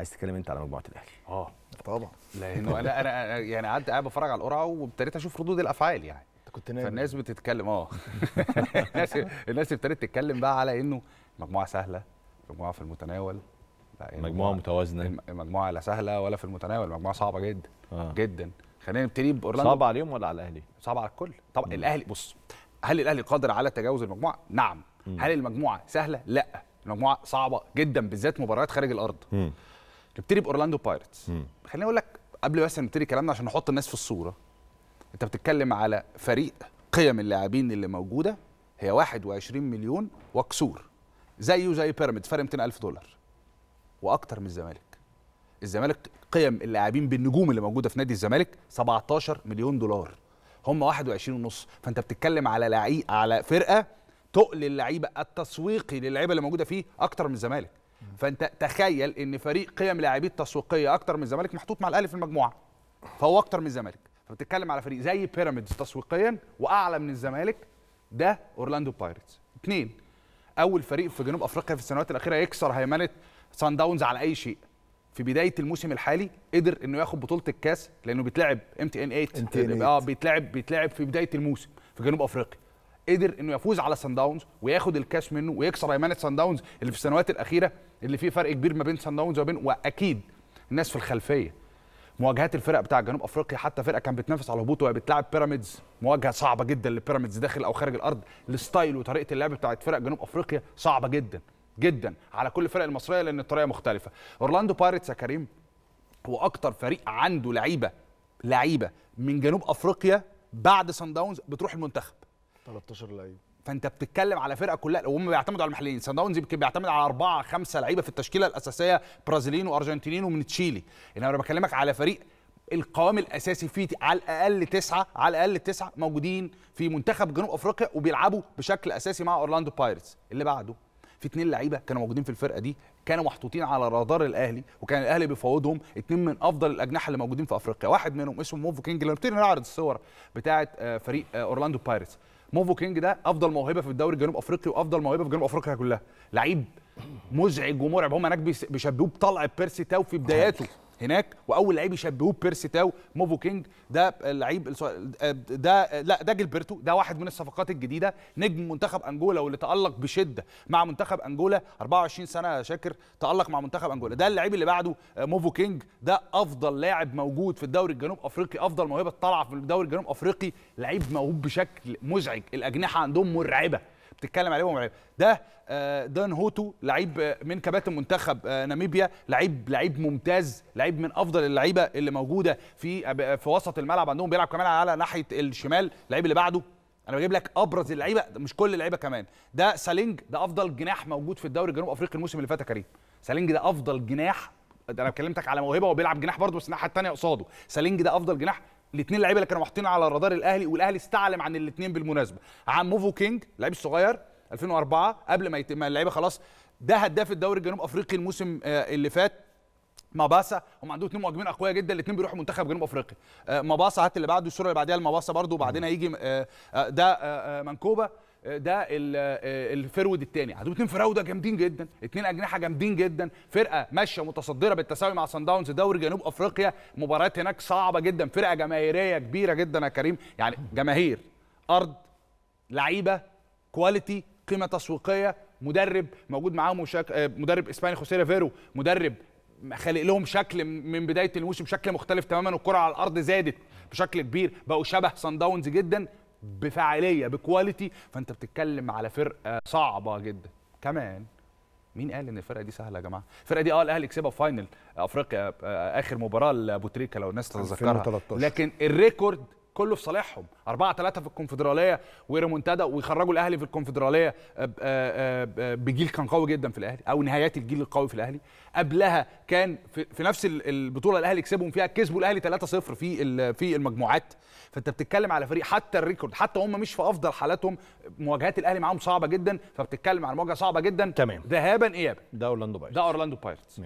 عايز تتكلم انت على مجموعه الاهلي اه طبعا لانه انا انا يعني قعدت قاعد بتفرج على القرعه وابتديت اشوف ردود الافعال يعني انت كنت نايم فالناس بتتكلم اه الناس الناس ابتدت تتكلم بقى على انه مجموعه سهله مجموعه في المتناول لا يعني مجموعه متوازنه مجموعه لا سهله ولا في المتناول مجموعه صعبه جدا آه. جدا خلينا نبتدي باورلاندو صعب عليهم ولا على الاهلي صعب على الكل طبعا الاهلي بص هل الاهلي قادر على تجاوز المجموعه نعم م. هل المجموعه سهله لا المجموعه صعبه جدا بالذات مباريات خارج الارض م. نبتدي باورلاندو بايرتس خليني اقول لك قبل بس نبتدي كلامنا عشان نحط الناس في الصوره انت بتتكلم على فريق قيم اللاعبين اللي موجوده هي 21 مليون وكسور زيه زي بيراميدز فرق 200000 دولار واكتر من الزمالك الزمالك قيم اللاعبين بالنجوم اللي موجوده في نادي الزمالك 17 مليون دولار هم 21 ونص فانت بتتكلم على لعيب على فرقه تقل اللعيبه التسويقي للعيبه اللي موجوده فيه اكتر من الزمالك فانت تخيل ان فريق قيم لاعبيه التسويقيه اكتر من الزمالك محطوط مع الاهلي في المجموعه فهو اكتر من الزمالك فبتتكلم على فريق زي بيراميدز تسويقيا واعلى من الزمالك ده اورلاندو بايرتس اثنين اول فريق في جنوب افريقيا في السنوات الاخيره يكسر هيمنه سان داونز على اي شيء في بدايه الموسم الحالي قدر انه ياخد بطوله الكاس لانه بيتلعب ام تي ان 8 اه بيتلعب بيتلعب في بدايه الموسم في جنوب افريقيا قدر انه يفوز على سان داونز وياخد الكاش منه ويكسر ايمانه سان داونز اللي في السنوات الاخيره اللي فيه فرق كبير ما بين سان داونز وما بين واكيد الناس في الخلفيه مواجهات الفرق بتاع جنوب افريقيا حتى فرقه كانت بتنافس على الهبوط وهي بتلاعب بيراميدز مواجهه صعبه جدا لبيراميدز داخل او خارج الارض الستايل وطريقه اللعب بتاعت فرق جنوب افريقيا صعبه جدا جدا على كل الفرق المصريه لان الطريقه مختلفه اورلاندو بايرتس يا كريم هو اكتر فريق عنده لعيبه لعيبه من جنوب افريقيا بعد سان داونز بتروح المنتخب 13 لعيب فانت بتتكلم على فرقه كلها وهم بيعتمدوا على المحليين سان داونز يمكن بيعتمد على اربعه خمسه لعيبه في التشكيله الاساسيه برازيليين وارجنتينيين ومن تشيلي انما يعني انا بكلمك على فريق القوام الاساسي فيه على الاقل تسعه على الاقل تسعه موجودين في منتخب جنوب افريقيا وبيلعبوا بشكل اساسي مع اورلاندو بايرتس اللي بعده في اثنين لعيبه كانوا موجودين في الفرقه دي كانوا محطوطين على رادار الاهلي وكان الاهلي بيفاوضهم اثنين من افضل الاجنحه اللي موجودين في افريقيا واحد منهم اسمه موفو كينج لما نبتدي نعرض الصور بتاعه آه، فريق آه، اورلاندو بايرتس موفو كينج ده افضل موهبه في الدوري الجنوب افريقي وافضل موهبه في جنوب افريقيا كلها لعيب مزعج ومرعب هم هناك بيشبهوه بطلع بيرسي تاو في بداياته هناك واول لعيب يشبهوه بيرسي تاو موفو كينج ده اللعيب آه، ده لا ده جيلبرتو ده واحد من الصفقات الجديده نجم منتخب انجولا واللي تالق بشده مع منتخب انجولا 24 سنه يا شاكر تالق مع منتخب انجولا ده اللعيب اللي بعده آه، موفو كينج ده افضل لاعب موجود في الدوري الجنوب افريقي افضل موهبه طالعه في الدوري الجنوب افريقي لعيب موهوب بشكل مزعج الاجنحه عندهم مرعبه بتتكلم عليه ومرعب ده آه، دان هوتو لعيب آه، من كباتن منتخب آه، ناميبيا لعيب لعيب ممتاز لعيب من افضل اللعيبه اللي موجوده في في وسط الملعب عندهم بيلعب كمان على ناحيه الشمال اللعيب اللي بعده انا بجيب لك ابرز اللعيبه مش كل اللعيبه كمان ده سالينج ده افضل جناح موجود في الدوري الجنوب افريقي الموسم اللي فات يا كريم سالينج ده افضل جناح ده انا كلمتك على موهبه وبيلعب جناح برضه بس الناحيه الثانيه قصاده سالينج ده افضل جناح الاثنين لعيبه اللي كانوا محطين على رادار الاهلي والاهلي استعلم عن الاثنين بالمناسبه عن موفو كينج لعيب الصغير 2004 قبل ما يتم اللعيبه خلاص ده هداف الدوري الجنوب افريقي الموسم آه، اللي فات مباسا هم عندهم اثنين مهاجمين اقوياء جدا الاثنين بيروحوا منتخب جنوب افريقيا آه، مباسا هات اللي بعده الصوره اللي بعديها المباسا برده وبعدين هيجي آه، ده منكوبه ده آه، الفرود الثاني عندهم اثنين فراوده جامدين جدا اثنين اجنحه جامدين جدا فرقه ماشيه متصدره بالتساوي مع سان داونز دوري جنوب افريقيا مباريات هناك صعبه جدا فرقه جماهيريه كبيره جدا يا كريم يعني جماهير ارض لعيبه كواليتي قيمه تسويقيه مدرب موجود معاهم وشك... آه، مدرب اسباني خوسيه ريفيرو مدرب خالق لهم شكل من بدايه الموسم شكل مختلف تماما والكره على الارض زادت بشكل كبير بقوا شبه سان داونز جدا بفاعليه بكواليتي فانت بتتكلم على فرقه صعبه جدا كمان مين قال ان الفرقه دي سهله يا جماعه الفرقه دي اه الاهلي كسبها فاينل آه، افريقيا آه، اخر مباراه لبوتريكا لو الناس تتذكرها لكن الريكورد كله في صالحهم 4 3 في الكونفدراليه وريمونتادا ويخرجوا الاهلي في الكونفدراليه بجيل كان قوي جدا في الاهلي او نهايات الجيل القوي في الاهلي قبلها كان في نفس البطوله الاهلي كسبهم فيها كسبوا الاهلي 3 0 في في المجموعات فانت بتتكلم على فريق حتى الريكورد حتى هم مش في افضل حالاتهم مواجهات الاهلي معاهم صعبه جدا فبتتكلم على مواجهه صعبه جدا تمام ذهابا ايابا ده اورلاندو بايرتس ده اورلاندو بايرتس